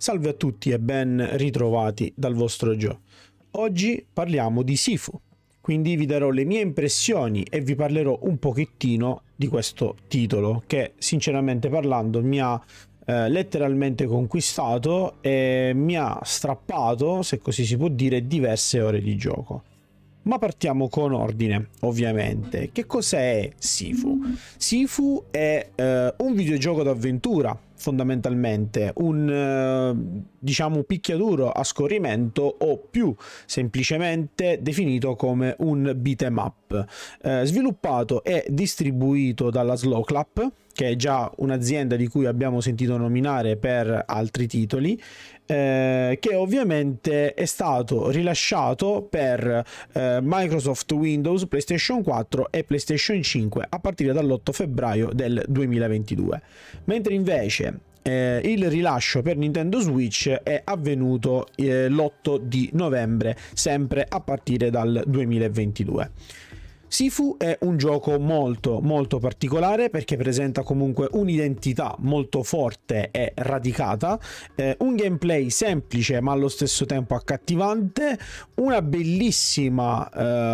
Salve a tutti e ben ritrovati dal vostro Gio. Oggi parliamo di Sifu, quindi vi darò le mie impressioni e vi parlerò un pochettino di questo titolo che sinceramente parlando mi ha eh, letteralmente conquistato e mi ha strappato, se così si può dire, diverse ore di gioco. Ma partiamo con ordine, ovviamente. Che cos'è Sifu? Sifu è eh, un videogioco d'avventura fondamentalmente un eh, diciamo picchiaduro a scorrimento o più semplicemente definito come un beat'em up eh, sviluppato e distribuito dalla Slowclap che è già un'azienda di cui abbiamo sentito nominare per altri titoli, eh, che ovviamente è stato rilasciato per eh, Microsoft Windows, PlayStation 4 e PlayStation 5 a partire dall'8 febbraio del 2022. Mentre invece eh, il rilascio per Nintendo Switch è avvenuto eh, l'8 di novembre, sempre a partire dal 2022. Sifu è un gioco molto molto particolare perché presenta comunque un'identità molto forte e radicata, eh, un gameplay semplice ma allo stesso tempo accattivante, una bellissima,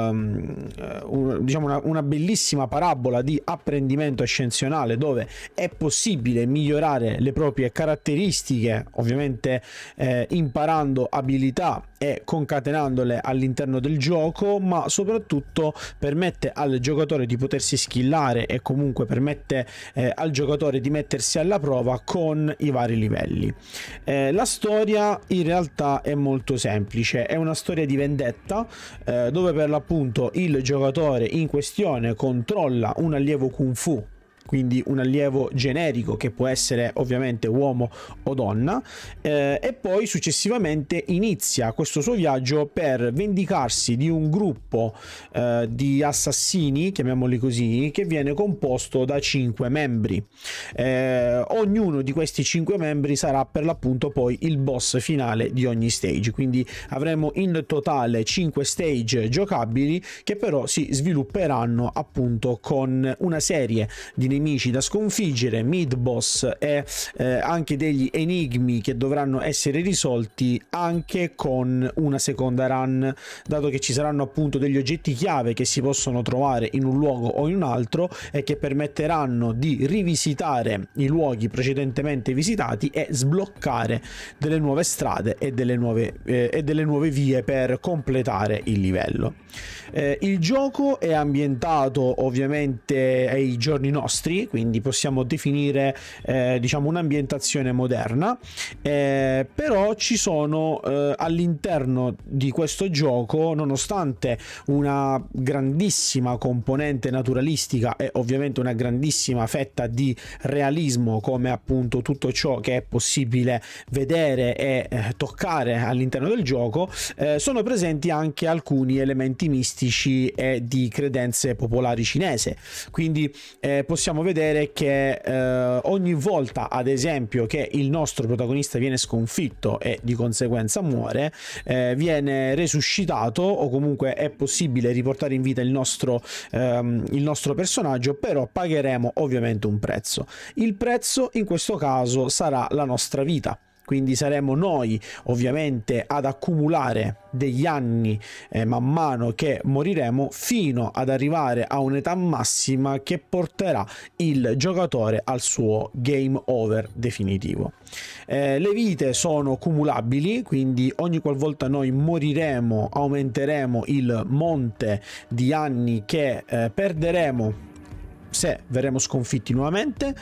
ehm, eh, un, diciamo una, una bellissima parabola di apprendimento ascensionale dove è possibile migliorare le proprie caratteristiche, ovviamente eh, imparando abilità e concatenandole all'interno del gioco, ma soprattutto permette permette al giocatore di potersi skillare e comunque permette eh, al giocatore di mettersi alla prova con i vari livelli. Eh, la storia in realtà è molto semplice, è una storia di vendetta eh, dove per l'appunto il giocatore in questione controlla un allievo kung fu quindi un allievo generico che può essere ovviamente uomo o donna eh, e poi successivamente inizia questo suo viaggio per vendicarsi di un gruppo eh, di assassini chiamiamoli così che viene composto da 5 membri eh, ognuno di questi 5 membri sarà per l'appunto poi il boss finale di ogni stage quindi avremo in totale 5 stage giocabili che però si svilupperanno appunto con una serie di necessità nemici da sconfiggere, mid boss e eh, anche degli enigmi che dovranno essere risolti anche con una seconda run, dato che ci saranno appunto degli oggetti chiave che si possono trovare in un luogo o in un altro e che permetteranno di rivisitare i luoghi precedentemente visitati e sbloccare delle nuove strade e delle nuove, eh, e delle nuove vie per completare il livello. Eh, il gioco è ambientato ovviamente ai giorni nostri nostri, quindi possiamo definire eh, diciamo un'ambientazione moderna, eh, però ci sono eh, all'interno di questo gioco, nonostante una grandissima componente naturalistica e ovviamente una grandissima fetta di realismo come appunto tutto ciò che è possibile vedere e eh, toccare all'interno del gioco, eh, sono presenti anche alcuni elementi mistici e di credenze popolari cinese. Quindi eh, possiamo possiamo vedere che eh, ogni volta, ad esempio, che il nostro protagonista viene sconfitto e di conseguenza muore, eh, viene resuscitato o comunque è possibile riportare in vita il nostro, ehm, il nostro personaggio, però pagheremo ovviamente un prezzo. Il prezzo in questo caso sarà la nostra vita quindi saremo noi ovviamente ad accumulare degli anni eh, man mano che moriremo fino ad arrivare a un'età massima che porterà il giocatore al suo game over definitivo. Eh, le vite sono cumulabili, quindi ogni qualvolta noi moriremo aumenteremo il monte di anni che eh, perderemo se verremo sconfitti nuovamente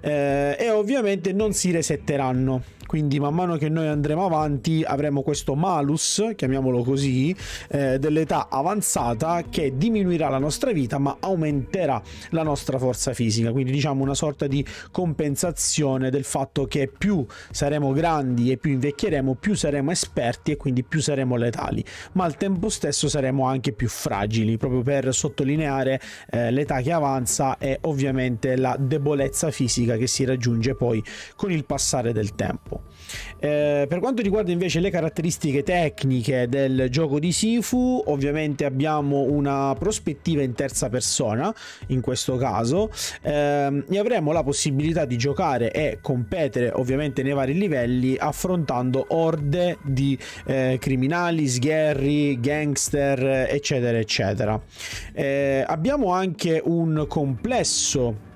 eh, e ovviamente non si resetteranno quindi man mano che noi andremo avanti avremo questo malus, chiamiamolo così, eh, dell'età avanzata che diminuirà la nostra vita ma aumenterà la nostra forza fisica. Quindi diciamo una sorta di compensazione del fatto che più saremo grandi e più invecchieremo, più saremo esperti e quindi più saremo letali. Ma al tempo stesso saremo anche più fragili, proprio per sottolineare eh, l'età che avanza e ovviamente la debolezza fisica che si raggiunge poi con il passare del tempo. Eh, per quanto riguarda invece le caratteristiche tecniche del gioco di Sifu, ovviamente abbiamo una prospettiva in terza persona in questo caso ehm, e avremo la possibilità di giocare e competere ovviamente nei vari livelli affrontando orde di eh, criminali, sgherri, gangster eccetera eccetera. Eh, abbiamo anche un complesso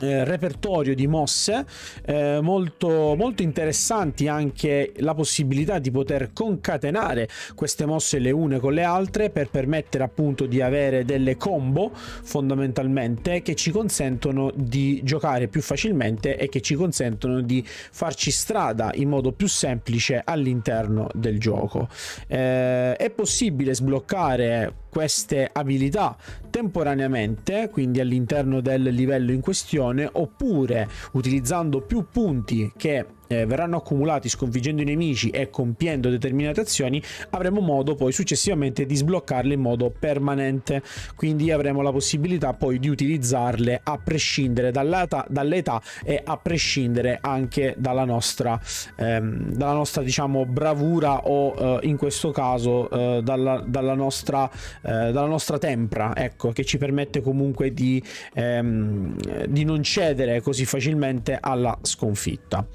eh, repertorio di mosse eh, molto, molto interessanti anche la possibilità di poter concatenare queste mosse le une con le altre per permettere appunto di avere delle combo fondamentalmente che ci consentono di giocare più facilmente e che ci consentono di farci strada in modo più semplice all'interno del gioco eh, è possibile sbloccare queste abilità temporaneamente quindi all'interno del livello in questione posizione oppure utilizzando più punti che eh, verranno accumulati sconfiggendo i nemici e compiendo determinate azioni, avremo modo poi successivamente di sbloccarle in modo permanente. Quindi avremo la possibilità poi di utilizzarle a prescindere dall'età, dall'età e a prescindere anche dalla nostra, ehm, dalla nostra diciamo, bravura o eh, in questo caso eh, dalla, dalla, nostra, eh, dalla nostra tempra, ecco, che ci permette comunque di, ehm, di non cedere così facilmente alla sconfitta.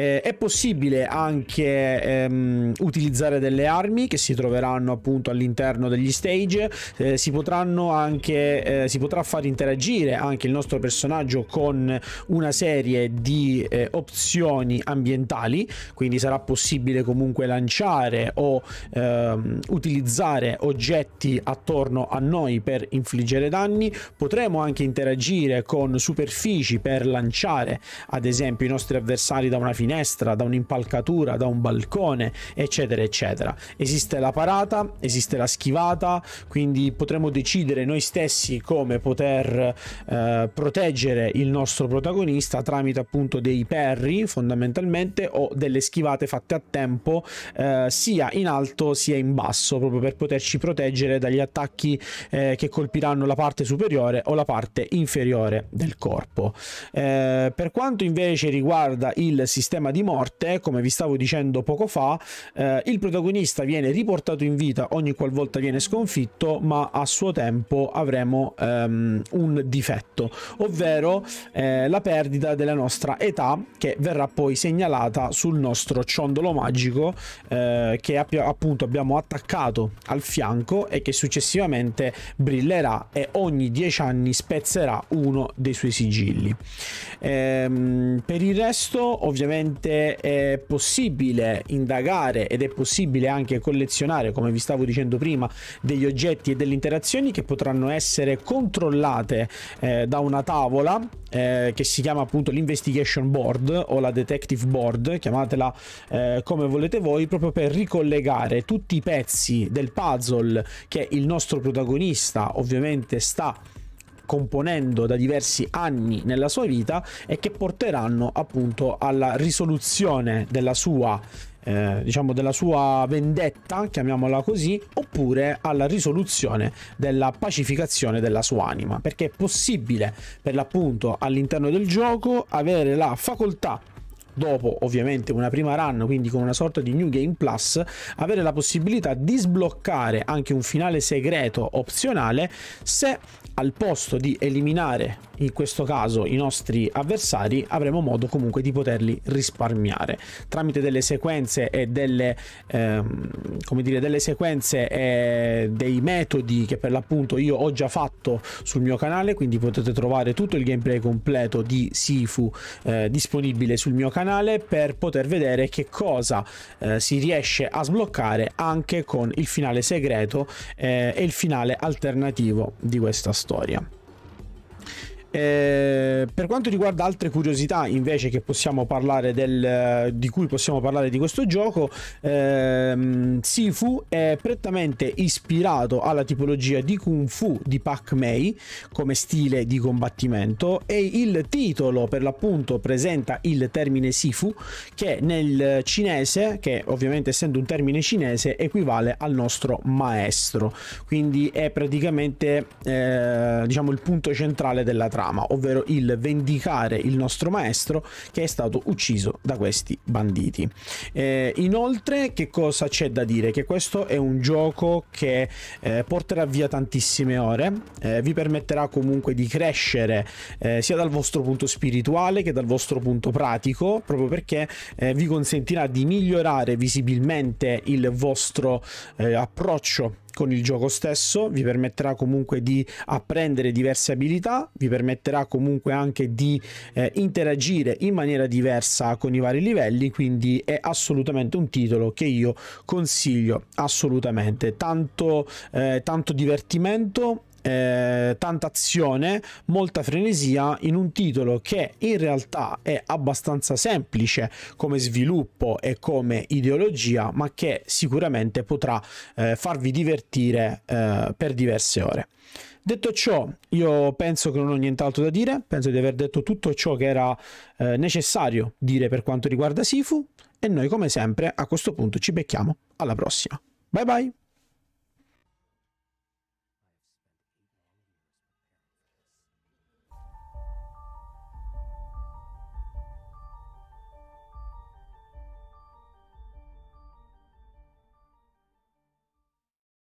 Eh, è possibile anche ehm, utilizzare delle armi che si troveranno appunto all'interno degli stage, eh, si potranno anche, eh, si potrà far interagire anche il nostro personaggio con una serie di eh, opzioni ambientali, quindi sarà possibile comunque lanciare o ehm, utilizzare oggetti attorno a noi per infliggere danni, potremo anche interagire con superfici per lanciare ad esempio i nostri avversari da una finestra finestra, da un'impalcatura, da un balcone, eccetera, eccetera. Esiste la parata, esiste la schivata, quindi potremo decidere noi stessi come poter eh, proteggere il nostro protagonista tramite appunto dei perri fondamentalmente o delle schivate fatte a tempo eh, sia in alto sia in basso proprio per poterci proteggere dagli attacchi eh, che colpiranno la parte superiore o la parte inferiore del corpo. Eh, per quanto invece riguarda il sistema tema di morte, come vi stavo dicendo poco fa, eh, il protagonista viene riportato in vita ogni qualvolta viene sconfitto, ma a suo tempo avremo ehm, un difetto, ovvero eh, la perdita della nostra età che verrà poi segnalata sul nostro ciondolo magico eh, che app appunto abbiamo attaccato al fianco e che successivamente brillerà e ogni 10 anni spezzerà uno dei suoi sigilli. Ehm, per il resto ovviamente ovviamente è possibile indagare ed è possibile anche collezionare, come vi stavo dicendo prima, degli oggetti e delle interazioni che potranno essere controllate eh, da una tavola eh, che si chiama appunto l'investigation board o la detective board, chiamatela eh, come volete voi, proprio per ricollegare tutti i pezzi del puzzle che il nostro protagonista ovviamente sta componendo da diversi anni nella sua vita e che porteranno appunto alla risoluzione della sua eh, diciamo della sua vendetta, chiamiamola così, oppure alla risoluzione della pacificazione della sua anima, perché è possibile per l'appunto all'interno del gioco avere la facoltà dopo ovviamente una prima run, quindi con una sorta di New Game Plus, avere la possibilità di sbloccare anche un finale segreto opzionale se al posto di eliminare in questo caso i nostri avversari avremo modo comunque di poterli risparmiare tramite delle sequenze e delle ehm, come dire delle sequenze e dei metodi che per l'appunto io ho già fatto sul mio canale quindi potete trovare tutto il gameplay completo di Sifu eh, disponibile sul mio canale per poter vedere che cosa eh, si riesce a sbloccare anche con il finale segreto eh, e il finale alternativo di questa storia står igjen. Eh, per quanto riguarda altre curiosità invece che possiamo parlare del, di cui possiamo parlare di questo gioco, ehm, Sifu è prettamente ispirato alla tipologia di Kung Fu di Pac-Mei come stile di combattimento e il titolo per l'appunto presenta il termine Sifu che nel cinese, che ovviamente essendo un termine cinese, equivale al nostro maestro, quindi è praticamente eh, diciamo il punto centrale della trama trama, ovvero il vendicare il nostro maestro che è stato ucciso da questi banditi. Eh, inoltre, che cosa c'è da dire? Che questo è un gioco che eh, porterà via tantissime ore, eh, vi permetterà comunque di crescere eh, sia dal vostro punto spirituale che dal vostro punto pratico, proprio perché eh, vi consentirà di migliorare visibilmente il vostro eh, approccio con il gioco stesso, vi permetterà comunque di apprendere diverse abilità, vi permetterà comunque anche di eh, interagire in maniera diversa con i vari livelli, quindi è assolutamente un titolo che io consiglio assolutamente. Tanto, eh, tanto divertimento eh, tanta azione, molta frenesia in un titolo che in realtà è abbastanza semplice come sviluppo e come ideologia, ma che sicuramente potrà eh, farvi divertire eh, per diverse ore. Detto ciò, io penso che non ho nient'altro da dire, penso di aver detto tutto ciò che era eh, necessario dire per quanto riguarda Sifu e noi come sempre a questo punto ci becchiamo alla prossima. Bye bye!